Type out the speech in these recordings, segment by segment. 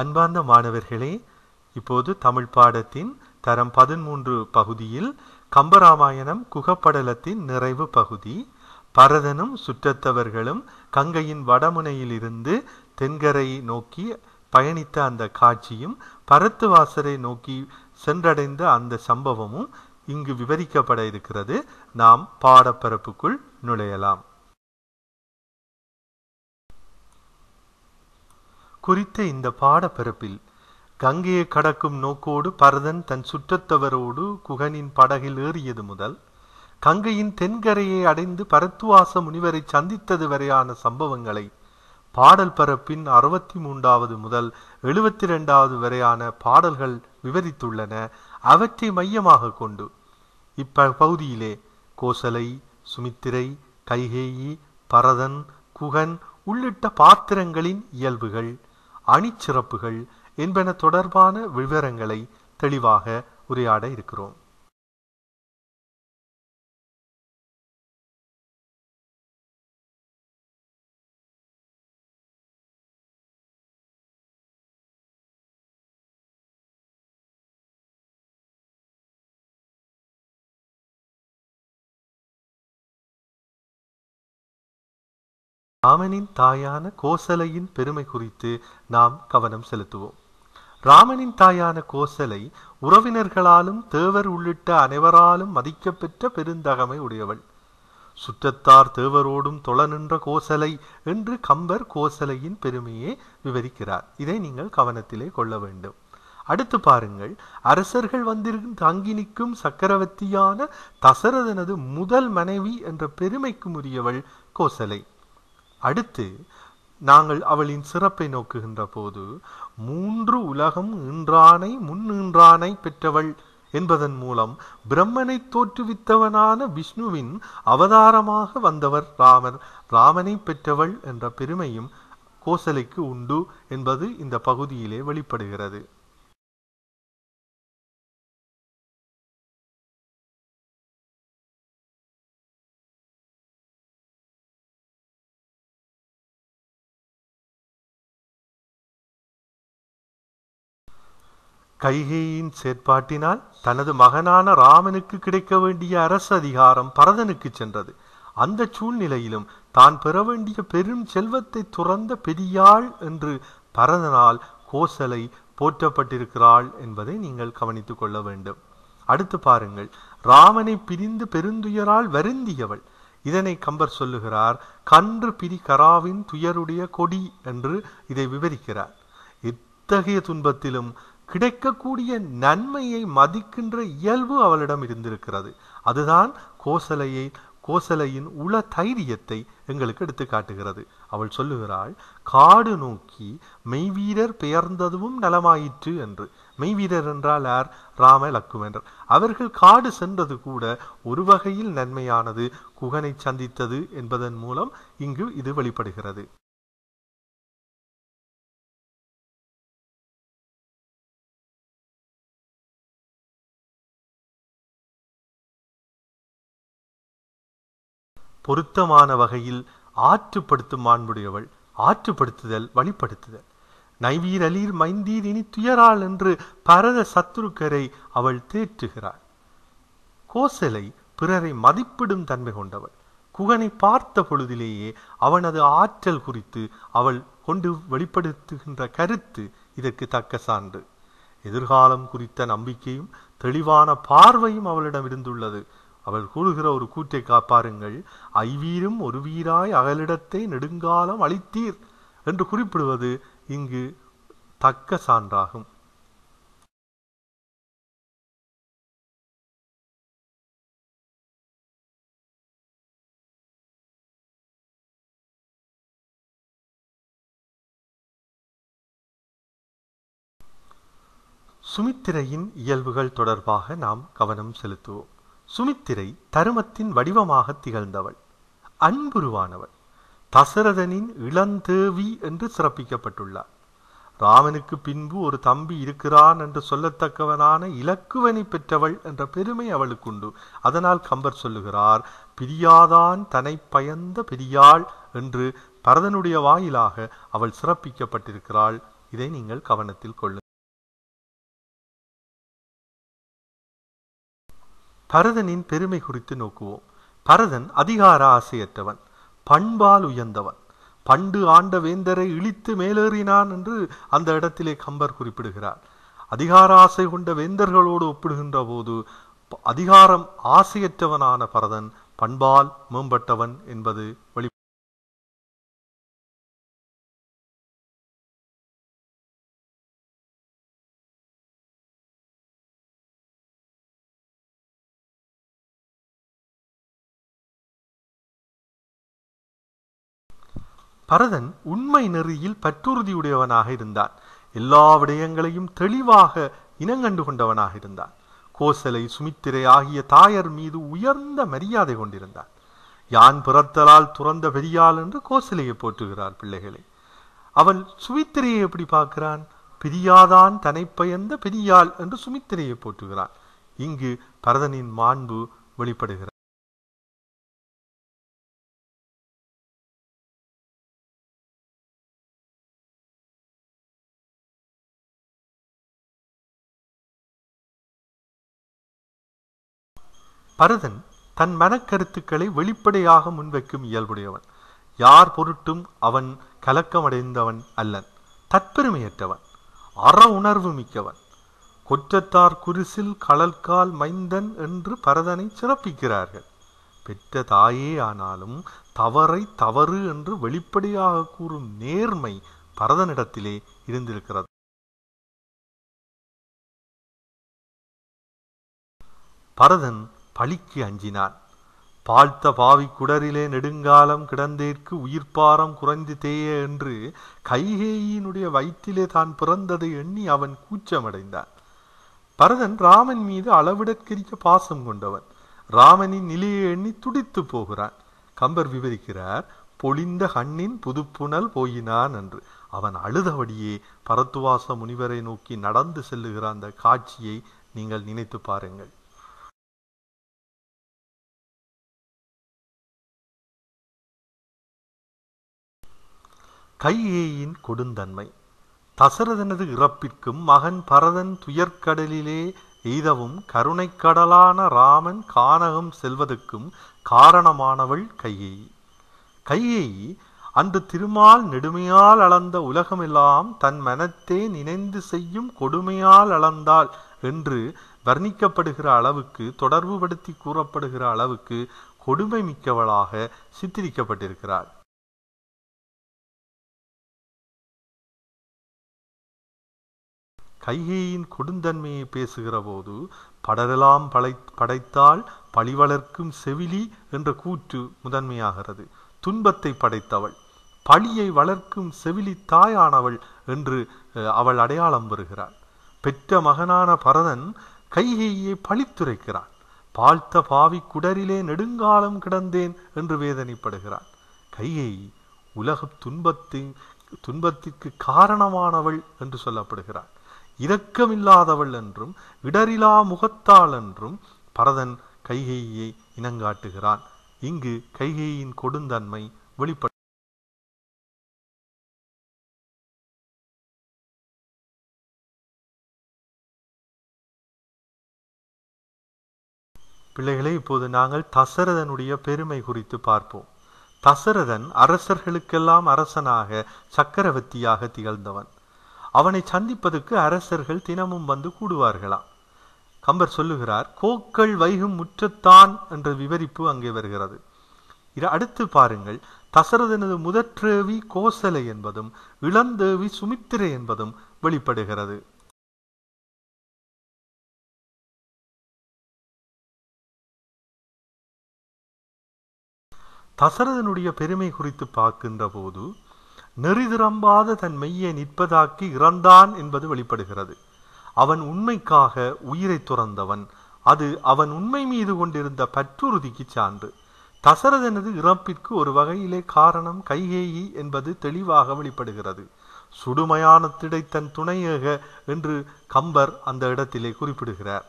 அன்பார்ந்த மாணவர்களே இப்போது தமிழ் பாடத்தின் தரம் பதிமூன்று பகுதியில் கம்பராமாயணம் குகப்படலத்தின் நிறைவு பகுதி பரதனும் சுற்றத்தவர்களும் கங்கையின் வடமுனையிலிருந்து தென்கரை நோக்கி பயணித்த அந்த காட்சியும் பரத்துவாசரை நோக்கி சென்றடைந்த அந்த சம்பவமும் இங்கு விவரிக்கப்பட இருக்கிறது நாம் பாடப்பரப்புக்குள் நுழையலாம் குறித்த இந்த பாடப்பிறப்பில் கங்கையை கடக்கும் நோக்கோடு பரதன் தன் சுற்றத்தவரோடு குகனின் படகில் ஏறியது முதல் கங்கையின் தென்கரையை அடைந்து பரத்துவாச முனிவரை சந்தித்தது வரையான சம்பவங்களை பாடல் பரப்பின் அறுபத்தி மூன்றாவது முதல் எழுபத்தி ரெண்டாவது வரையான பாடல்கள் விவரித்துள்ளன அவற்றை மையமாக கொண்டு இப்பகுதியிலே கோசலை சுமித்திரை கைகேயி பரதன் குகன் உள்ளிட்ட பாத்திரங்களின் இயல்புகள் அணிச்சிறப்புகள் என்பன தொடர்பான விவரங்களை தெளிவாக உரையாட இருக்கிறோம் ராமனின் தாயான கோசலையின் பெருமை குறித்து நாம் கவனம் செலுத்துவோம் ராமனின் தாயான கோசலை உறவினர்களாலும் தேவர் உள்ளிட்ட அனைவராலும் மதிக்கப்பெற்ற பெருந்தகமை உடையவள் சுற்றத்தார் தேவரோடும் தொழ நின்ற கோசலை என்று கம்பர் கோசலையின் பெருமையை விவரிக்கிறார் இதை நீங்கள் கவனத்திலே கொள்ள வேண்டும் அடுத்து பாருங்கள் அரசர்கள் வந்திருக்கும் தங்கி நிற்கும் சக்கரவர்த்தியான தசரதனது முதல் மனைவி என்ற பெருமைக்கு உரியவள் கோசலை அடுத்து நாங்கள் அவளின் சிறப்பை நோக்குகின்ற போது மூன்று உலகம் இன்றானை முன் ஈன்றானை பெற்றவள் என்பதன் மூலம் பிரம்மனை தோற்றுவித்தவனான விஷ்ணுவின் அவதாரமாக வந்தவர் ராமர் ராமனை பெற்றவள் என்ற பெருமையும் கோசலைக்கு உண்டு என்பது இந்த பகுதியிலே வெளிப்படுகிறது கைகையின் செயற்பாட்டினால் தனது மகனான ராமனுக்கு கிடைக்க வேண்டிய அரசு அதிகாரம் பரதனுக்கு சென்றது அந்த சூழ்நிலையிலும் தான் பெற வேண்டிய பெரும் செல்வத்தை துறந்த பெரியாள் என்று பரதனால் கோசலை போற்றப்பட்டிருக்கிறாள் என்பதை நீங்கள் கவனித்துக் கொள்ள வேண்டும் அடுத்து பாருங்கள் ராமனை பிரிந்து பெருந்துயரால் வருந்தியவள் இதனை கம்பர் சொல்லுகிறார் கன்று பிரி கராவின் துயருடைய கொடி என்று இதை விவரிக்கிறார் இத்தகைய துன்பத்திலும் கிடைக்கக்கூடிய நன்மையை மதிக்கின்ற இயல்பு அவளிடம் இருந்திருக்கிறது அதுதான் கோசலையை கோசலையின் உள தைரியத்தை எங்களுக்கு எடுத்து காட்டுகிறது அவள் சொல்லுகிறாள் காடு நோக்கி மெய்வீரர் பெயர்ந்ததும் நலமாயிற்று என்று மெய்வீரர் என்றால் யார் ராம லக்குமென்றர் அவர்கள் காடு சென்றது கூட ஒரு வகையில் நன்மையானது குகனை சந்தித்தது என்பதன் மூலம் இங்கு இது வெளிப்படுகிறது பொருத்தமான வகையில் ஆற்றுப்படுத்தும் மாண்புடையவள் ஆற்றுப்படுத்துதல் வழிப்படுத்துதல் நைவீர் அலீர் மைந்தீர் இனி துயராள் என்று பரத சத்துருக்கரை அவள் தேற்றுகிறாள் கோசலை பிறரை மதிப்பிடும் தன்மை கொண்டவள் குகனை பார்த்த பொழுதிலேயே அவனது ஆற்றல் குறித்து அவள் கொண்டு வெளிப்படுத்துகின்ற கருத்து இதற்கு தக்க சான்று எதிர்காலம் குறித்த நம்பிக்கையும் தெளிவான பார்வையும் அவளிடம் இருந்துள்ளது அவர் கூறுகிற ஒரு கூற்றை காப்பாருங்கள் ஐவீரும் ஒரு வீராய் அகலிடத்தை நெடுங்காலம் அளித்தீர் என்று குறிப்பிடுவது இங்கு தக்க சான்றாகும் சுமித்திரையின் இயல்புகள் தொடர்பாக நாம் கவனம் செலுத்துவோம் சுமித்திரை தருமத்தின் வடிவமாக திகழ்ந்தவள் அன்புருவானவள் தசரதனின் இளந்தேவி என்று சிறப்பிக்கப்பட்டுள்ளார் ராமனுக்கு பின்பு ஒரு தம்பி இருக்கிறான் என்று சொல்லத்தக்கவனான இலக்குவனை பெற்றவள் என்ற பெருமை அவளுக்கு உண்டு அதனால் கம்பர் சொல்லுகிறார் பிரியாதான் தனை பயந்த பெரியாள் என்று பரதனுடைய வாயிலாக அவள் சிறப்பிக்கப்பட்டிருக்கிறாள் இதை நீங்கள் கவனத்தில் கொள்ளுங்கள் பரதனின் பெருமை குறித்து நோக்குவோம் பரதன் அதிகார ஆசையற்றவன் பண்பால் உயர்ந்தவன் பண்டு ஆண்ட வேந்தரை இழித்து மேலேறினான் என்று அந்த இடத்திலே கம்பர் குறிப்பிடுகிறார் அதிகார ஆசை கொண்ட வேந்தர்களோடு ஒப்பிடுகின்ற போது அதிகாரம் ஆசையற்றவனான பரதன் பண்பால் மேம்பட்டவன் என்பது வெளி பரதன் உண்மை நெறியில் பற்றுறுதியுடையவனாக இருந்தான் எல்லா விடயங்களையும் தெளிவாக இனங்கண்டு கொண்டவனாக இருந்தான் கோசலை சுமித்திரை ஆகிய தாயர் மீது உயர்ந்த மரியாதை கொண்டிருந்தான் யான் பிறத்தலால் துறந்த பெரியாள் என்று கோசலையை போற்றுகிறார் பிள்ளைகளை அவன் சுமித்திரையை எப்படி பார்க்கிறான் பிரியாதான் தனை பயந்த பெரியாள் என்று சுமித்திரையை போற்றுகிறான் இங்கு பரதனின் மாண்பு வெளிப்படுகிறது பரதன் தன் மனக்கருத்துக்களை வெளிப்படையாக முன்வைக்கும் இயல்புடையவன் யார் பொருட்டும் அவன் கலக்கமடைந்தவன் அல்லன் தற்பெருமையற்றவன் அற உணர்வு மிக்கவன் கொற்றத்தார் குரிசில் கலல்கால் மைந்தன் என்று பரதனை சிறப்பிக்கிறார்கள் பெற்ற தாயே ஆனாலும் தவறை தவறு என்று வெளிப்படையாக கூறும் நேர்மை பரதனிடத்திலே இருந்திருக்கிறது பரதன் பழிக்கு அஞ்சினான் பாழ்த்த பாவி குடரிலே நெடுங்காலம் கிடந்தேற்கு உயிர்ப்பாரம் குறைந்து தேய என்று கைகேயினுடைய வயிற்றிலே தான் பிறந்ததை எண்ணி அவன் கூச்சமடைந்தான் பரதன் ராமன் மீது அளவிடற்கரிய பாசம் கொண்டவன் ராமனின் நிலையை எண்ணி துடித்து போகிறான் கம்பர் விவரிக்கிறார் பொழிந்த கண்ணின் புதுப்புணல் போயினான் என்று அவன் அழுதபடியே பரத்துவாச முனிவரை நோக்கி நடந்து செல்லுகிற அந்த காட்சியை நீங்கள் நினைத்து பாருங்கள் கையேயின் கொடுந்தன்மை தசரதனது இறப்பிற்கும் மகன் பரதன் துயர்க்கடலிலே எய்தவும் கருணைக்கடலான ராமன் கானகம் செல்வதற்கும் காரணமானவள் கையேயி கையேயி அன்று திருமால் நெடுமையால் அளந்த உலகமெல்லாம் தன் மனத்தே நினைந்து செய்யும் கொடுமையால் அளந்தாள் என்று வர்ணிக்கப்படுகிற அளவுக்கு தொடர்புபடுத்தி கூறப்படுகிற அளவுக்கு கொடுமை மிக்கவளாக சித்தரிக்கப்பட்டிருக்கிறாள் கைகேயின் கொடுந்தன்மையை பேசுகிற போது படரெல்லாம் படை படைத்தால் பழிவளர்க்கும் செவிலி என்ற கூற்று முதன்மையாகிறது துன்பத்தை படைத்தவள் பழியை வளர்க்கும் செவிலி தாயானவள் என்று அவள் அடையாளம் வருகிறாள் பெற்ற மகனான பரதன் கைகேயை பழித்துரைக்கிறான் பால்த்த பாவி குடரிலே நெடுங்காலம் கிடந்தேன் என்று வேதனைப்படுகிறான் கையை உலக துன்பத்தின் துன்பத்திற்கு காரணமானவள் என்று சொல்லப்படுகிறாள் இரக்கமில்லாதவள் என்றும் விடரிலா முகத்தாள் என்றும் பரதன் கைகையை இனங்காட்டுகிறான் இங்கு கைகையின் கொடுந்தன்மை வெளிப்பட பிள்ளைகளை இப்போது நாங்கள் தசரதனுடைய பெருமை குறித்து பார்ப்போம் தசரதன் அரசர்களுக்கெல்லாம் அரசனாக சக்கரவர்த்தியாக திகழ்ந்தவன் அவனை சந்திப்பதற்கு அரசர்கள் தினமும் வந்து கூடுவார்களாம் கம்பர் சொல்லுகிறார் கோக்கள் வைகும் முற்றத்தான் என்ற விவரிப்பு அங்கே வருகிறது அடுத்து பாருங்கள் தசரதனது முதற்றேவி கோசலை என்பதும் இளந்தேவி சுமித்திரை என்பதும் வெளிப்படுகிறது தசரதனுடைய பெருமை குறித்து பார்க்கின்ற போது நெறி திரும்பாத தன் மெய்யை நிற்பதாக்கி இறந்தான் என்பது வெளிப்படுகிறது அவன் உண்மைக்காக உயிரை துறந்தவன் அது அவன் உண்மை மீது கொண்டிருந்த பற்றுறுதிக்கு சான்று தசரதனது இறப்பிற்கு ஒரு வகையிலே காரணம் கைகேயி என்பது தெளிவாக வெளிப்படுகிறது சுடுமையான திடை தன் துணையக என்று கம்பர் அந்த இடத்திலே குறிப்பிடுகிறார்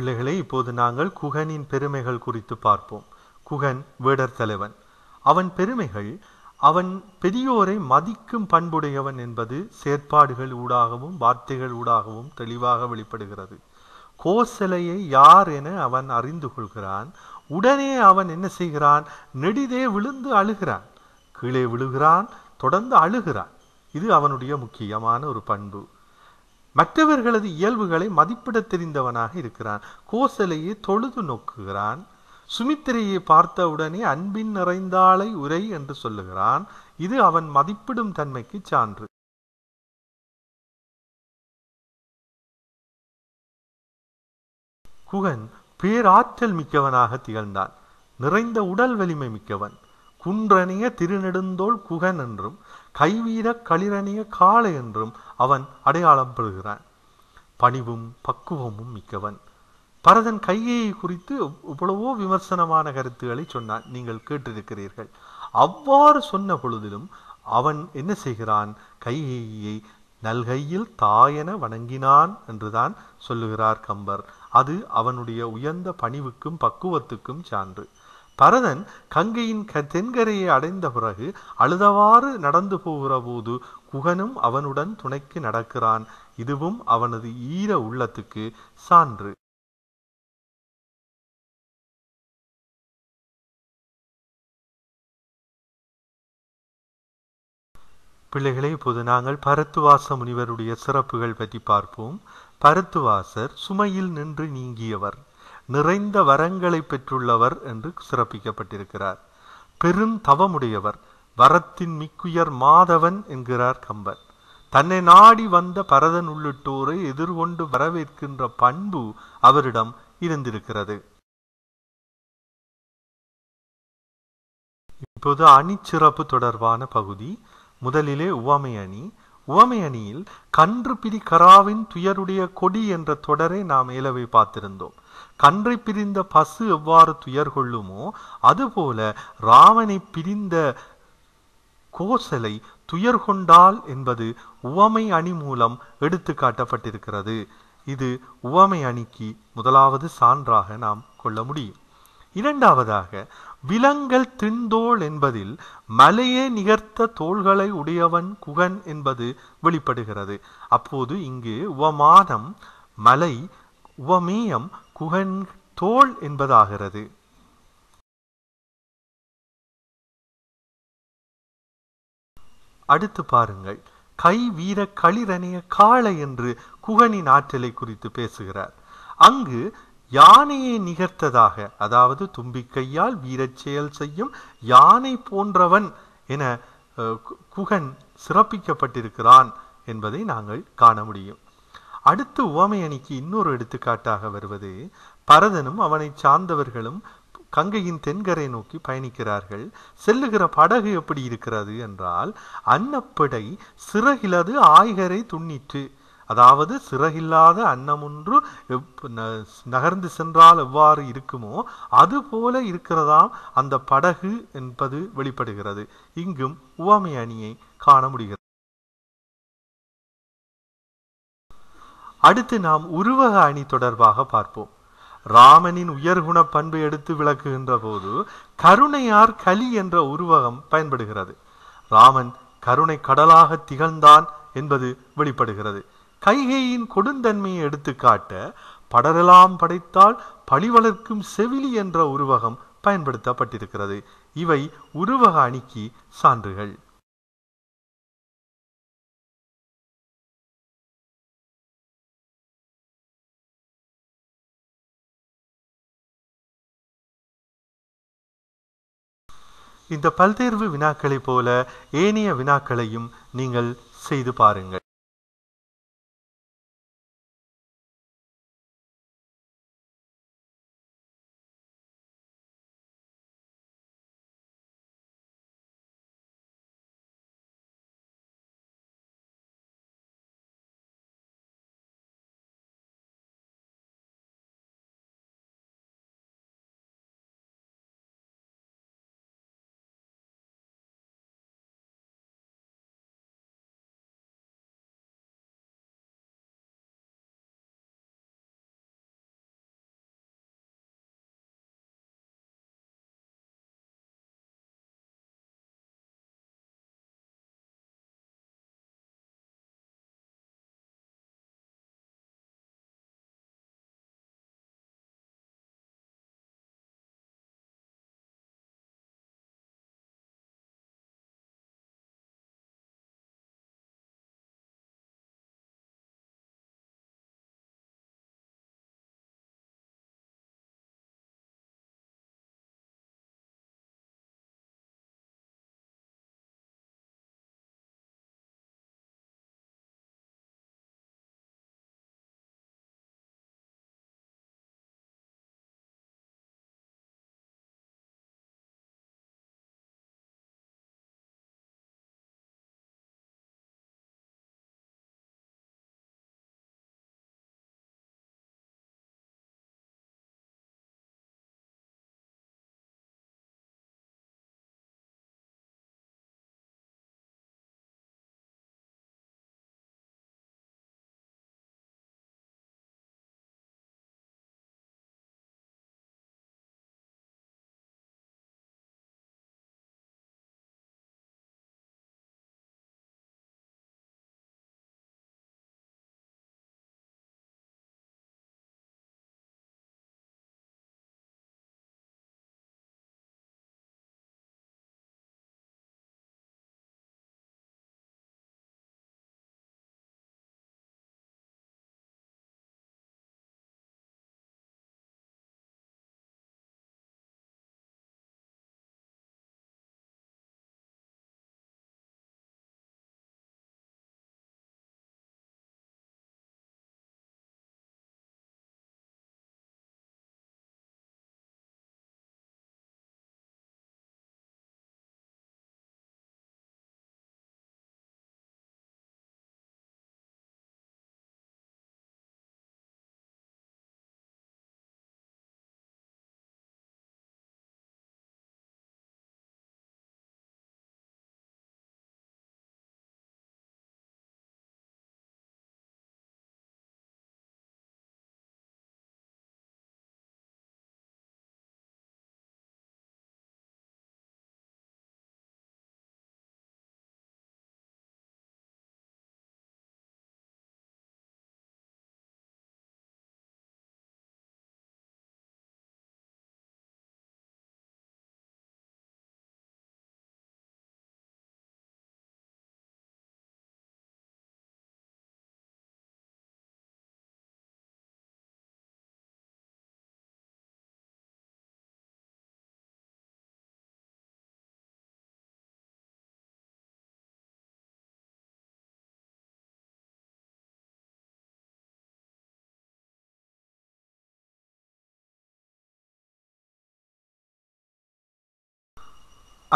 பிள்ளைகளை இப்போது நாங்கள் குகனின் பெருமைகள் குறித்து பார்ப்போம் குகன் வேடர் தலைவன் அவன் பெருமைகள் அவன் பெரியோரை மதிக்கும் பண்புடையவன் என்பது செயற்பாடுகள் ஊடாகவும் வார்த்தைகள் ஊடாகவும் தெளிவாக வெளிப்படுகிறது கோசலையை யார் என அவன் அறிந்து கொள்கிறான் உடனே அவன் என்ன செய்கிறான் நெடிதே விழுந்து அழுகிறான் கீழே விழுகிறான் தொடர்ந்து அழுகிறான் இது அவனுடைய முக்கியமான ஒரு பண்பு மற்றவர்களது இயல்புகளை மதிப்பிடத் தெரிந்தவனாக இருக்கிறான் கோசலையை தொழுது நோக்குகிறான் சுமித்திரையை பார்த்தவுடனே அன்பின் நிறைந்தாளை உரை என்று சொல்லுகிறான் இது அவன் மதிப்பிடும் தன்மைக்கு சான்று குகன் பேராற்றல் மிக்கவனாக திகழ்ந்தான் நிறைந்த உடல் வலிமை மிக்கவன் குன்றணிய திருநெடுந்தோள் குகன் என்றும் கைவீர களிரணிய காளை என்றும் அவன் அடையாளம் பெறுகிறான் பணிவும் பக்குவமும் மிக்கவன் பரதன் கையை குறித்து எவ்வளவோ விமர்சனமான கருத்துக்களை சொன்னான் நீங்கள் கேட்டிருக்கிறீர்கள் அவ்வாறு சொன்ன பொழுதிலும் அவன் என்ன செய்கிறான் கையை நல்கையில் தாயென வணங்கினான் என்றுதான் சொல்லுகிறார் கம்பர் அது அவனுடைய உயர்ந்த பணிவுக்கும் பக்குவத்துக்கும் சான்று பரதன் கங்கையின் தென்கரையை அடைந்த பிறகு அழுதவாறு நடந்து போகிற போது குகனும் அவனுடன் துணைக்கு நடக்கிறான் இதுவும் அவனது ஈர உள்ளத்துக்கு சான்று பிள்ளைகளை இப்போது நாங்கள் பரத்துவாச முனிவருடைய சிறப்புகள் பற்றி பார்ப்போம் பரத்துவாசர் சுமையில் நின்று நீங்கியவர் நிறைந்த வரங்களை பெற்றுள்ளவர் என்று சிறப்பிக்கப்பட்டிருக்கிறார் பெருந்தவமுடையவர் வரத்தின் மிக்குயர் மாதவன் என்கிறார் கம்பன் தன்னை நாடி வந்த பரதன் உள்ளிட்டோரை எதிர்கொண்டு வரவேற்கின்ற பண்பு அவரிடம் இருந்திருக்கிறது இப்போது அணிச்சிறப்பு தொடர்பான பகுதி முதலிலே உவமை அணி உவமை அணியில் கன்று பிடி கராவின் துயருடைய கொடி என்ற தொடரை நாம் இலவை பார்த்திருந்தோம் கன்றை பிரிந்த பசு எவ்வாறு துயர் கொள்ளுமோ அதுபோல ராவனை பிரிந்த கோசலை துயர் கொண்டால் என்பது உவமை அணி மூலம் எடுத்து காட்டப்பட்டிருக்கிறது இது உவமை அணிக்கு முதலாவது சான்றாக நாம் கொள்ள முடியும் இரண்டாவதாக விலங்கல் தின்தோள் என்பதில் மலையே நிகர்த்த தோள்களை உடையவன் குகன் என்பது வெளிப்படுகிறது அப்போது இங்கு உவமானம் மலை உவமேயம் குகன் தோல் என்பதாகிறது அடுத்து பாருங்கள் கை வீர களிரணிய காளை என்று குகனின் ஆற்றலை குறித்து பேசுகிறார் அங்கு யானையை நிகர்த்ததாக அதாவது தும்பிக்கையால் வீரச் செயல் செய்யும் யானை போன்றவன் என குகன் சிறப்பிக்கப்பட்டிருக்கிறான் என்பதை நாங்கள் காண முடியும் அடுத்து உவமை அணிக்கு இன்னொரு எடுத்துக்காட்டாக வருவது பரதனும் அவனை சார்ந்தவர்களும் கங்கையின் தென்கரை நோக்கி பயணிக்கிறார்கள் செல்லுகிற படகு எப்படி இருக்கிறது என்றால் அன்னப்படை சிறகிலது ஆய்கரை துண்ணிற்று அதாவது சிறகில்லாத அன்னமொன்று நகர்ந்து சென்றால் எவ்வாறு இருக்குமோ அது போல இருக்கிறதாம் அந்த படகு என்பது வெளிப்படுகிறது இங்கும் உவமை அணியை காண முடிகிறது அடுத்து நாம் உருவக அணி தொடர்பாக பார்ப்போம் ராமனின் உயர்குண பண்பு எடுத்து விளக்குகின்ற போது கருணையார் கலி என்ற உருவகம் பயன்படுகிறது ராமன் கருணை கடலாக திகழ்ந்தான் என்பது வெளிப்படுகிறது கைகையின் கொடுந்தன்மையை எடுத்துக்காட்ட படரெல்லாம் படைத்தால் பழி வளர்க்கும் செவிலி என்ற உருவகம் பயன்படுத்தப்பட்டிருக்கிறது இவை உருவக அணிக்கு சான்றுகள் இந்த பல்தேர்வு வினாக்களைப் போல ஏனைய வினாக்களையும் நீங்கள் செய்து பாருங்கள்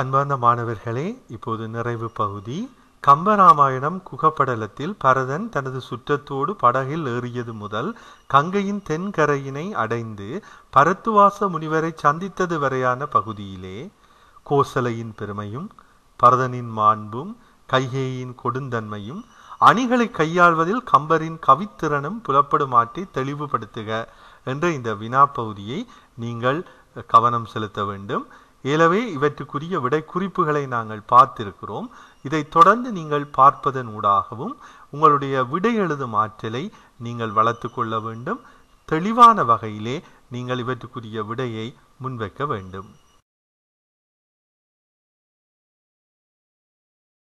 அன்பார்ந்த மாணவர்களே இப்போது நிறைவு பகுதி கம்பராமாயணம் குகப்படலத்தில் பரதன் தனது சுற்றத்தோடு படகில் ஏறியது முதல் கங்கையின் தென்கரையினை அடைந்து பரத்துவாச முனிவரை சந்தித்தது வரையான பகுதியிலே கோசலையின் பெருமையும் பரதனின் மாண்பும் கைகேயின் கொடுந்தன்மையும் அணிகளை கையாள்வதில் கம்பரின் கவித்திறனும் ஆற்றி தெளிவுபடுத்துக என்ற இந்த வினா பகுதியை நீங்கள் கவனம் செலுத்த வேண்டும் எனவே இவற்றுக்குரிய விடை குறிப்புகளை நாங்கள் பார்த்திருக்கிறோம் இதை தொடர்ந்து நீங்கள் பார்ப்பதன் ஊடாகவும் உங்களுடைய விடை எழுதும் ஆற்றலை நீங்கள் வளர்த்து கொள்ள வேண்டும் தெளிவான வகையிலே நீங்கள் இவற்றுக்குரிய விடையை முன்வைக்க வேண்டும்